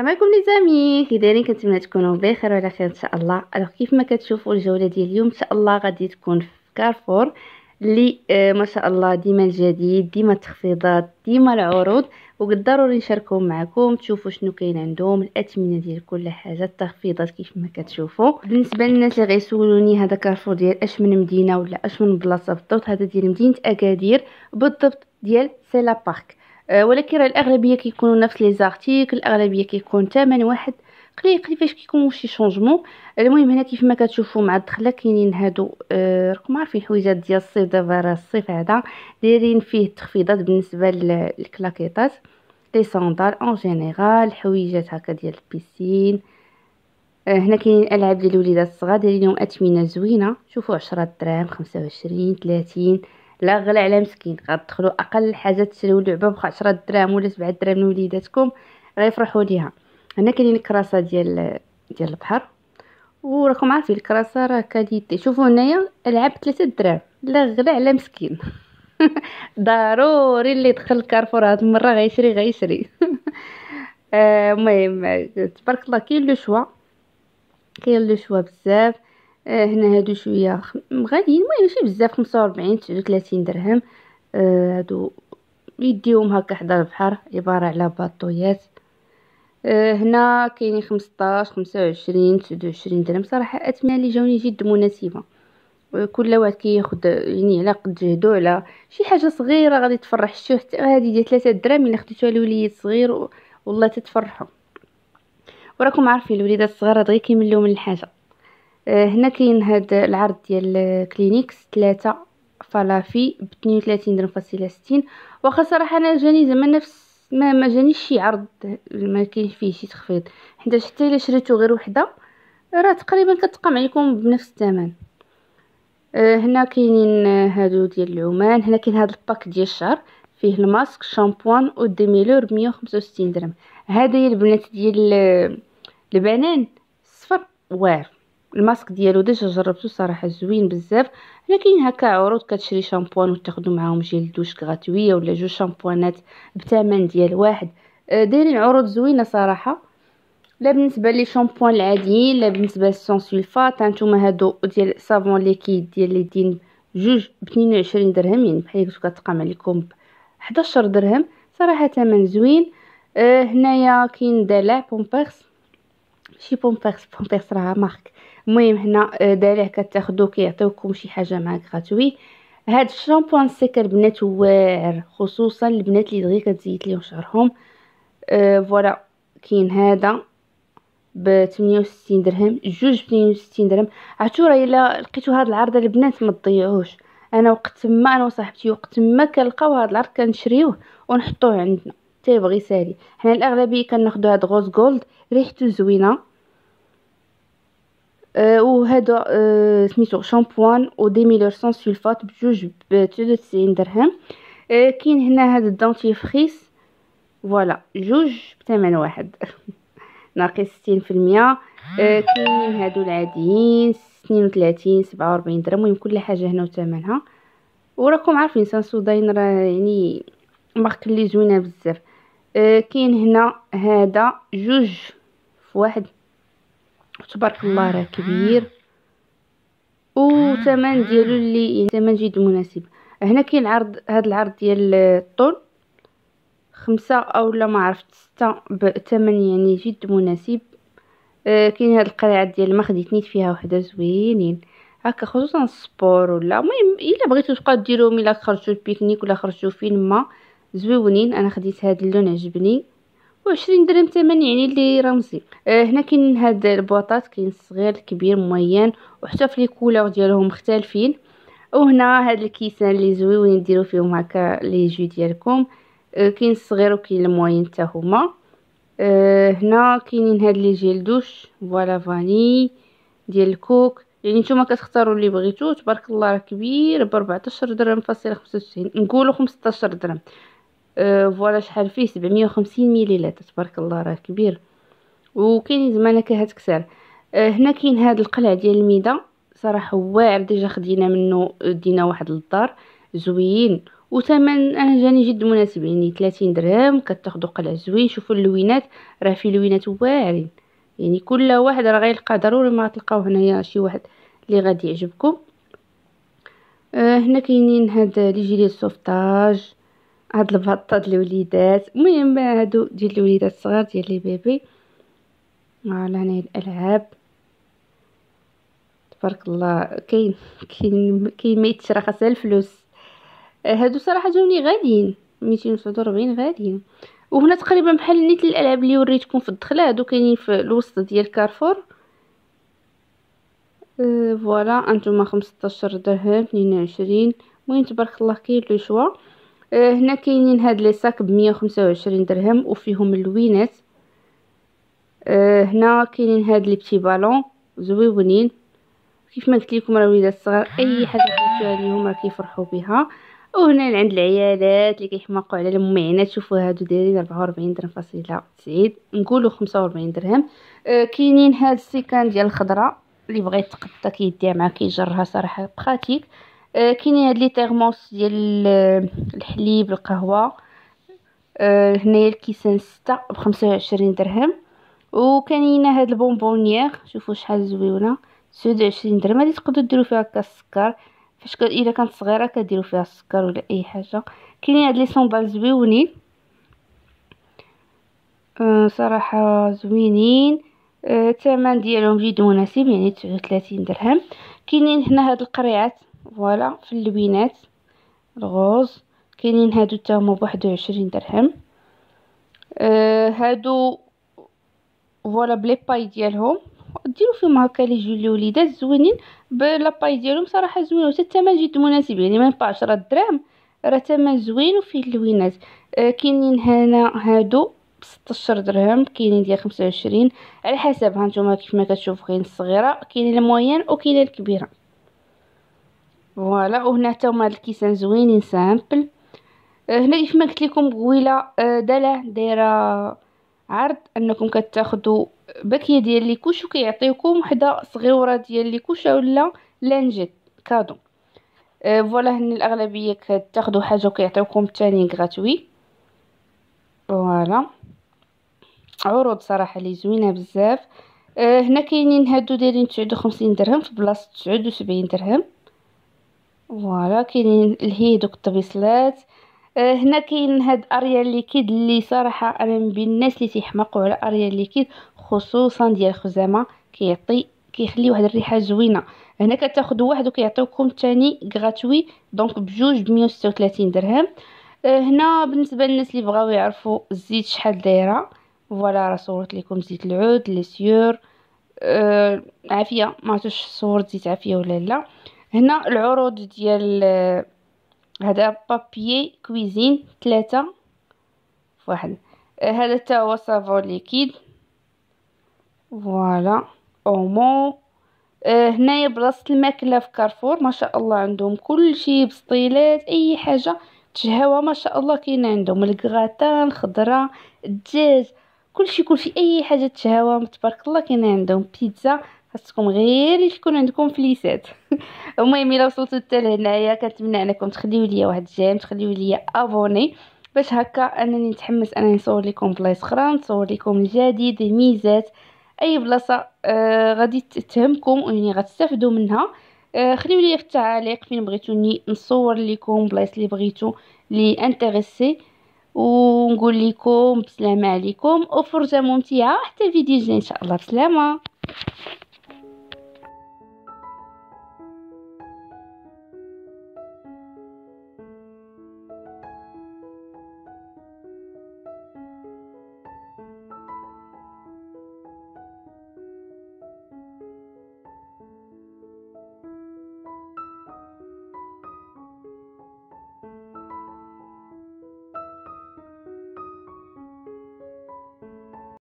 السلام معكم لزامي كيدايرين كنتمنى تكونوا بخير وعلى خير ان شاء الله الوغ كيف ما كتشوفوا الجوله ديال اليوم ان شاء الله غادي تكون في كارفور اللي آه ما شاء الله ديما الجديد ديما التخفيضات ديما العروض وبالضروري نشاركهم معكم تشوفوا شنو كاين عندهم الاثمنه ديال كل حاجه التخفيضات كيف ما كتشوفوا بالنسبه للناس اللي غيسولوني هذا كارفور ديال اش من مدينه ولا اش من بلاصه بالضبط هذا ديال مدينه اكادير بالضبط ديال سيلا بارك آه، ولكن راه الاغلبيه كيكونوا نفس لي زارتيكل الاغلبيه كيكون ثمن واحد قلي قلي فاش كيكونوا شي شونجمون المهم هنا كيف ما كتشوفوا مع الدخله كاينين هادو آه راكم عارفين حويجات ديال الصيف دابا راه الصيف هذا دايرين فيه تخفيضات بالنسبه للكلاكيطات لي سوندال اون جينيرال حويجات هكا ديال البيسين آه هنا كاينين العاب ديال الوليدات الصغار دايرين لهم اثمنه زوينه شوفوا 10 دراهم 25 30 لا غلا على مسكين غتدخلوا اقل حاجه تشريو لعبه ب 10 دراهم ولا 7 دراهم لوليداتكم غيفرحوا ليها هنا كاينين كراسه ديال ديال البحر وراكم عارفين الكراسه راه كاليتي شوفوا هنايا العاب 3 دراهم لا غلا على مسكين ضروري اللي دخل الكارفور هاد المره غيشري غيشري آه، المهم تبارك الله كاين لو شوا كاين لو شوا بزاف آه، هنا هادو شويه غاليين المهم ماشي بزاف 45 39 درهم آه هادو يديهم هكا حدا البحر عباره على باطويات آه، هنا كاينين 15 25 29 درهم صراحه اثمنه اللي جاوني جد مناسبه كل واحد كياخد يعني على قد جهدو على شي حاجه صغيره غادي تفرح شي حتى هذه ديال 3 درهم الا خديتوها لوليد صغير والله تتفرحوا وراكم عارفين الوليدات الصغار دغيا كيملوا من الحاجه آه، هنا كاين هاد العرض ديال كلينيكس 3 فلافي بثنين 32 درهم فاصلة ستين واخا صراحة انا جاني زعما نفس ما ما جانيش شي عرض ما كاينش فيه شي تخفيض حيت حتى الا شريتو غير وحده راه تقريبا كتقام عليكم بنفس الثمن آه، هنا كاينين هادو ديال العمان هنا كاين هاد الباك ديال الشهر فيه الماسك شامبوان وديميلور بمية وخمسة وستين درهم هذا هي البنات ديال آه، البنان صفر واعر الماسك ديالو ديجا جربته صراحه زوين بزاف حنا كاين هكا عروض كتشري شامبوان وتاخذوا معاهم جيل دوش غراتويه ولا جوج شامبوانات بثمن ديال واحد أه، دايرين عروض زوينه صراحه لا بالنسبه لي شامبوان العاديين لا بالنسبه للسون سولفات هانتوما هادو ديال صابون ليكيد ديال اليدين جوج ب 22 درهم يعني بحال كنتو كتقام عليكم ب 11 درهم صراحه ثمن زوين أه، هنايا كاين دلع بومبيرس شي بومبيرس بومبيرس راه مارك المهم هنا آه، دالع كتاخدو كيعطيوكم شي حاجه مع غراتوي هاد الشامبوان سيكر البنات واعر خصوصا البنات اللي دغيا كتزيد ليهم شعرهم أه فوالا كاين هذا ب 68 درهم جوج ب 68 درهم عرفتوا راه الا لقيتو هاد العرض البنات ما تضيعوش انا وقت ما انا وصاحبتي وقت ما كنلقاو هاد العرض كنشريوه ونحطوه عندنا تيبغي سالي حنا الاغلبيه كناخذوا هاد غوز جولد ريحته زوينه أه وهذا أه سميتو شامبوان وديميلور سون سولفات بجوج ب 93 درهم أه كاين هنا هاد الدونتيفريس فوالا جوج بثمن واحد ناقص 60% أه كاينين هادو العاديين 32 47 درهم المهم كل حاجه هنا وثمنها وراكم عارفين سانسوداين راه يعني ماركه اللي زوينه بزاف آه كاين هنا هذا جوج في واحد تبارك آه، الله راه آه. كبير الثمن آه، ديالو اللي الثمن جد مناسب هنا كاين عرض هذا العرض ديال الطول خمسة اولا ما عرفت ستة بثمن يعني جد مناسب آه كاين هاد القريعات ديال ما خديت فيها وحده زوينين هكا خصوصا السبور ولا المهم الا بغيتو تبقاو ديروهم الا خرجتو البيكنيك ولا خرجتو فين ما زويونين انا خديت هاد اللون عجبني وعشرين درهم تمن يعني اللي رمزي آه هنا كاين هاد البواطات كاين الصغير الكبير مميان وحتى في الكولور ديالهم مختلفين وهنا هاد الكيسان اللي زويونين ديروا فيهم هكا لي جو ديالكم آه كاين الصغير وكاين الموين حتى هما آه هنا كاينين هاد لي جيل دوش فوالا فاني ديال الكوك يعني نتوما كتختاروا اللي بغيتو تبارك الله راه كبير ب 14 درهم فاصله 95 نقولوا 15 درهم أه، فوالا شحال فيه 750 مليلتر تبارك الله راه كبير وكاين زعما نكهات كثار أه، هنا كاين هاد القلع ديال الميدا صراحه واعر ديجا خدينا منه دينا واحد للدار زوين وثمن انا جاني جد مناسب يعني 30 درهم كتاخذوا قلع زوين شوفوا اللوينات راه فيه لوينات واعرين يعني كل واحد راه غيلقى ضروري ما تلقاو هنايا شي واحد اللي غادي يعجبكم آه هنا كاينين هاد لي جيلي سوفتاج هاد البطه ديال الوليدات المهم هادو ديال الوليدات الصغار ديال لي بيبي على هنا الالعاب تبارك الله كاين كاين كاين ما خاصها الفلوس آه، هادو صراحه جاوني غاليين 249 غاليين وهنا تقريبا بحال نيت الالعاب اللي وريتكم في الدخله هادو كاينين في الوسط ديال كارفور آه، فوالا أه انتما 15 درهم 22 المهم تبارك الله كاين لو شوا آه، هنا كاينين هاد لي ساك بمية وخمسة وعشرين درهم وفيهم اللوينات آه، هنا كاينين هاد لي بتي بالون زويونين كيف ما قلت لكم راه وليدات صغار اي حاجه كيشوفوها ليهم راه كيفرحوا بها وهنا عند العيالات اللي كيحماقوا على المعينات شوفوا هادو دايرين 44 درهم فاصله 90 نقولوا 45 درهم آه، كاينين هاد السيكان ديال الخضره اللي بغيت تقطع كيديها معاك كيجرها صراحه بخاتيك آه كاينين هاد لي تيرموس ديال الحليب القهوه آه هنايا الكيسان ستة بخمسة وعشرين درهم كاينين هاد البونبونيير شوفوا شحال زويونه تسعود وعشرين درهم هادي تقدروا ديروا فيها هكا السكر فاش كد... الا كانت صغيره كديروا فيها السكر ولا اي حاجه كاينين هاد لي صوندال زويونين آه، صراحه زوينين آه، الثمن ديالهم جد مناسب يعني 39 درهم كاينين هنا هاد القريعات فوالا في اللبينات الغوز كاينين هادو حتى هما بواحد وعشرين درهم آه هادو فوالا بلي باي ديالهم ديروا فيهم هكا لي جولي وليدات زوينين بلاباي ديالهم صراحه زوين وحتى الثمن جد مناسب يعني ما ينباع 10 دراهم راه ثمن زوين وفيه اللوينات آه كاينين هنا هادو ب 16 درهم كاينين ديال 25 على حسب ها نتوما كيف ما كتشوفوا كاين الصغيره كاين الموين وكاين الكبيره فوالا وهنا حتى هما الكيسان زوينين سامبل أه، هنا كيف ما قلت لكم قويله أه، داله دايره عرض انكم كتاخذوا باكيه ديال ليكوش وكيعطيكم وحده صغيره ديال ليكوش ولا لانجيت كادو أه، فوالا هنا الاغلبيه كتاخذوا حاجه وكيعطيوكم الثاني غراتوي فوالا عروض صراحه لي زوينه بزاف هنا كاينين هادو دايرين 59 درهم في بلاصه 79 درهم فوالا كاينين لهي دوك الطبيصلات هنا كاين هاد اريال ليكيد اللي صراحه انا من بين الناس اللي تيحمقوا على اريال ليكيد خصوصا ديال خزامه كيعطي كيخلي واحد الريحه زوينه هنا كتاخذوا واحد وكيعطيوكم الثاني غراتوي دونك بجوج ب 136 درهم هنا بالنسبه للناس اللي بغاو يعرفوا الزيت شحال دايره فوالا راه صورت لكم زيت العود لي سيور آه عافيه ما عرفتش صورت زيت عافيه ولا لا هنا العروض ديال آه، هذا بابيي كويزين ثلاثة فواحد هذا تا هو صابون ليكيد فوالا اومو هنايا بلاصه الماكله في كارفور ما شاء الله عندهم كلشي بسطيلات اي حاجه تشهوا ما شاء الله كاين عندهم الكغاتان خضره الدجاج كلشي كلشي اي حاجه تشهوا تبارك الله كاين عندهم بيتزا خاصكم غير تكون عندكم فليسات المهم الى وصلتوا حتى لهنايا كنتمنى انكم تخليو ليا واحد الجيم تخليو ليا ابوني باش هكا انني نتحمس انني نصور لكم بلايص اخرى نصور لكم الجديد الميزات اي بلاصه آه غادي تهمكم واني غتستافدوا منها آه خليو لي في التعاليق فين بغيتوني نصور لكم بلايص اللي بغيتو لي انتريسي ونقول لكم بسلامه عليكم وفرجه ممتعه حتى الفيديو الجاي ان شاء الله بسلامه